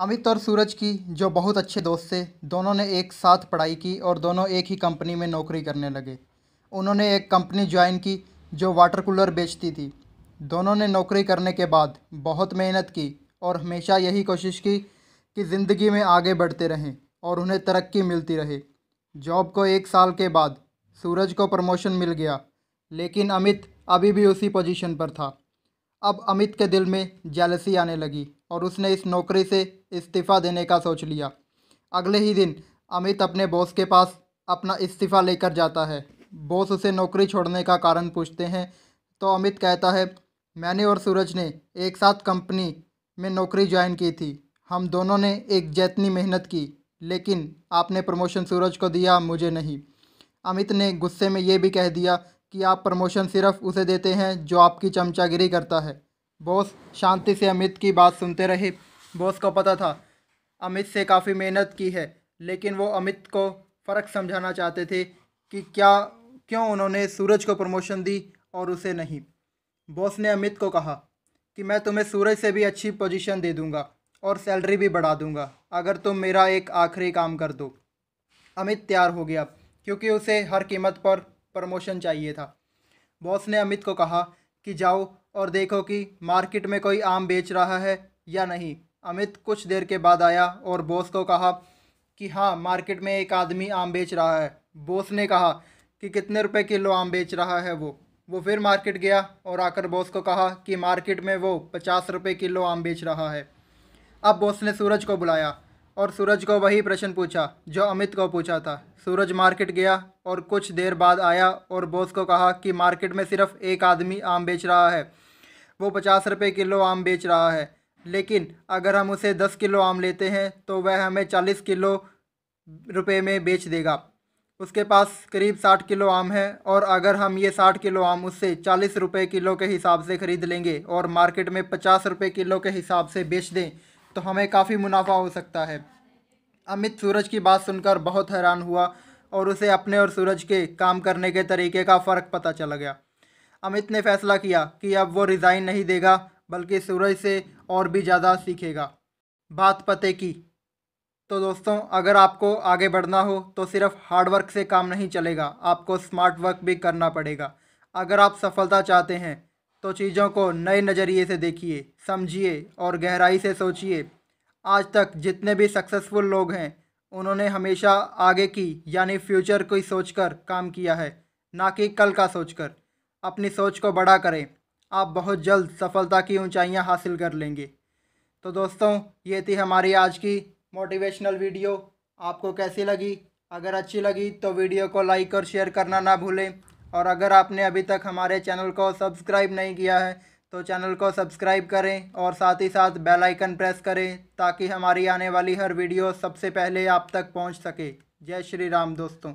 अमित और सूरज की जो बहुत अच्छे दोस्त थे दोनों ने एक साथ पढ़ाई की और दोनों एक ही कंपनी में नौकरी करने लगे उन्होंने एक कंपनी ज्वाइन की जो वाटर कूलर बेचती थी दोनों ने नौकरी करने के बाद बहुत मेहनत की और हमेशा यही कोशिश की कि ज़िंदगी में आगे बढ़ते रहें और उन्हें तरक्की मिलती रहे जॉब को एक साल के बाद सूरज को प्रमोशन मिल गया लेकिन अमित अभी भी उसी पोजीशन पर था अब अमित के दिल में जालसी आने लगी और उसने इस नौकरी से इस्तीफ़ा देने का सोच लिया अगले ही दिन अमित अपने बॉस के पास अपना इस्तीफ़ा लेकर जाता है बॉस उसे नौकरी छोड़ने का कारण पूछते हैं तो अमित कहता है मैंने और सूरज ने एक साथ कंपनी में नौकरी ज्वाइन की थी हम दोनों ने एक जैतनी मेहनत की लेकिन आपने प्रमोशन सूरज को दिया मुझे नहीं अमित ने गुस्से में ये भी कह दिया कि आप प्रमोशन सिर्फ उसे देते हैं जो आपकी चमचागिरी करता है बॉस शांति से अमित की बात सुनते रहे बॉस को पता था अमित से काफ़ी मेहनत की है लेकिन वो अमित को फ़र्क समझाना चाहते थे कि क्या क्यों उन्होंने सूरज को प्रमोशन दी और उसे नहीं बॉस ने अमित को कहा कि मैं तुम्हें सूरज से भी अच्छी पोजीशन दे दूँगा और सैलरी भी बढ़ा दूँगा अगर तुम मेरा एक आखिरी काम कर दो अमित तैयार हो गया क्योंकि उसे हर कीमत पर प्रमोशन चाहिए था बॉस ने अमित को कहा कि जाओ और देखो कि मार्केट में कोई आम बेच रहा है या नहीं अमित कुछ देर के बाद आया और बॉस को कहा कि हाँ मार्केट में एक आदमी आम बेच रहा है बॉस ने कहा कि कितने रुपए किलो आम बेच रहा है वो वो फिर मार्केट गया और आकर बॉस को कहा कि मार्केट में वो पचास रुपये किलो आम बेच रहा है अब बॉस ने सूरज को बुलाया और सूरज को वही प्रश्न पूछा जो अमित को पूछा था सूरज मार्केट गया और कुछ देर बाद आया और बॉस को कहा कि मार्केट में सिर्फ एक आदमी आम बेच रहा है वो पचास रुपये किलो आम बेच रहा है लेकिन अगर हम उसे दस किलो आम लेते हैं तो वह हमें चालीस किलो रुपये में बेच देगा उसके पास करीब साठ किलो आम है और अगर हम ये साठ किलो आम उससे चालीस रुपये किलो के हिसाब से ख़रीद लेंगे और मार्केट में पचास रुपये किलो के हिसाब से बेच दें तो हमें काफ़ी मुनाफा हो सकता है अमित सूरज की बात सुनकर बहुत हैरान हुआ और उसे अपने और सूरज के काम करने के तरीके का फ़र्क पता चला गया अमित ने फैसला किया कि अब वो रिज़ाइन नहीं देगा बल्कि सूरज से और भी ज़्यादा सीखेगा बात पते की तो दोस्तों अगर आपको आगे बढ़ना हो तो सिर्फ हार्डवर्क से काम नहीं चलेगा आपको स्मार्ट वर्क भी करना पड़ेगा अगर आप सफलता चाहते हैं तो चीज़ों को नए नज़रिए से देखिए समझिए और गहराई से सोचिए आज तक जितने भी सक्सेसफुल लोग हैं उन्होंने हमेशा आगे की यानी फ्यूचर को ही सोचकर काम किया है ना कि कल का सोचकर अपनी सोच को बड़ा करें आप बहुत जल्द सफलता की ऊंचाइयां हासिल कर लेंगे तो दोस्तों ये थी हमारी आज की मोटिवेशनल वीडियो आपको कैसी लगी अगर अच्छी लगी तो वीडियो को लाइक और शेयर करना ना भूलें और अगर आपने अभी तक हमारे चैनल को सब्सक्राइब नहीं किया है तो चैनल को सब्सक्राइब करें और साथ ही साथ बेल आइकन प्रेस करें ताकि हमारी आने वाली हर वीडियो सबसे पहले आप तक पहुंच सके जय श्री राम दोस्तों